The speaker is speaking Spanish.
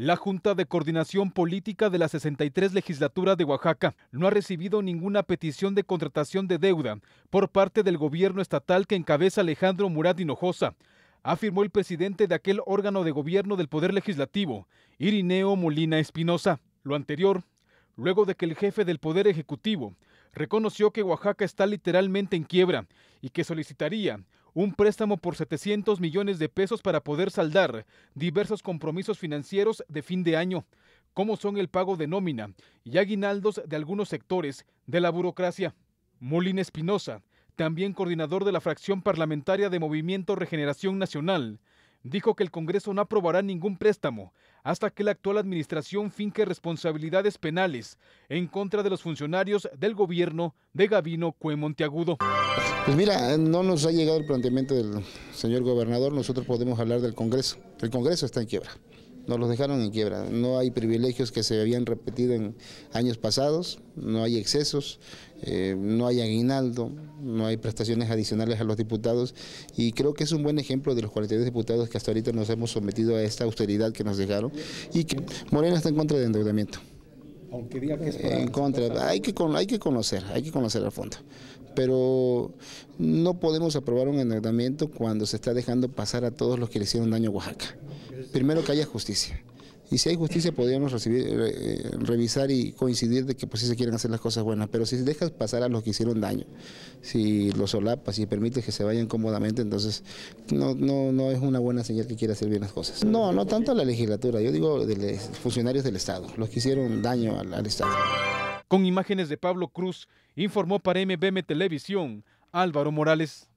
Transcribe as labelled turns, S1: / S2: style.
S1: La Junta de Coordinación Política de la 63 Legislatura de Oaxaca no ha recibido ninguna petición de contratación de deuda por parte del gobierno estatal que encabeza Alejandro Murat Hinojosa, afirmó el presidente de aquel órgano de gobierno del Poder Legislativo, Irineo Molina Espinosa. Lo anterior, luego de que el jefe del Poder Ejecutivo reconoció que Oaxaca está literalmente en quiebra y que solicitaría un préstamo por 700 millones de pesos para poder saldar diversos compromisos financieros de fin de año, como son el pago de nómina y aguinaldos de algunos sectores de la burocracia. Molina Espinosa, también coordinador de la fracción parlamentaria de Movimiento Regeneración Nacional, dijo que el Congreso no aprobará ningún préstamo hasta que la actual administración finque responsabilidades penales en contra de los funcionarios del gobierno de Gabino Cue Monteagudo.
S2: Pues mira, no nos ha llegado el planteamiento del señor gobernador, nosotros podemos hablar del Congreso. El Congreso está en quiebra nos los dejaron en quiebra. No hay privilegios que se habían repetido en años pasados, no hay excesos, eh, no hay aguinaldo, no hay prestaciones adicionales a los diputados y creo que es un buen ejemplo de los 42 diputados que hasta ahorita nos hemos sometido a esta austeridad que nos dejaron y que Morena está en contra del endeudamiento aunque diga que es para en contra. Hay que, hay que conocer, hay que conocer al fondo. Pero no podemos aprobar un endeudamiento cuando se está dejando pasar a todos los que le hicieron daño a Oaxaca. Primero que haya justicia. Y si hay justicia, podríamos eh, eh, revisar y coincidir de que pues sí se quieren hacer las cosas buenas, pero si dejas pasar a los que hicieron daño, si los solapas y permites que se vayan cómodamente, entonces no, no, no es una buena señal que quiera hacer bien las cosas. No, no tanto a la legislatura, yo digo de los funcionarios del Estado, los que hicieron daño al, al Estado.
S1: Con imágenes de Pablo Cruz, informó para MBM Televisión Álvaro Morales.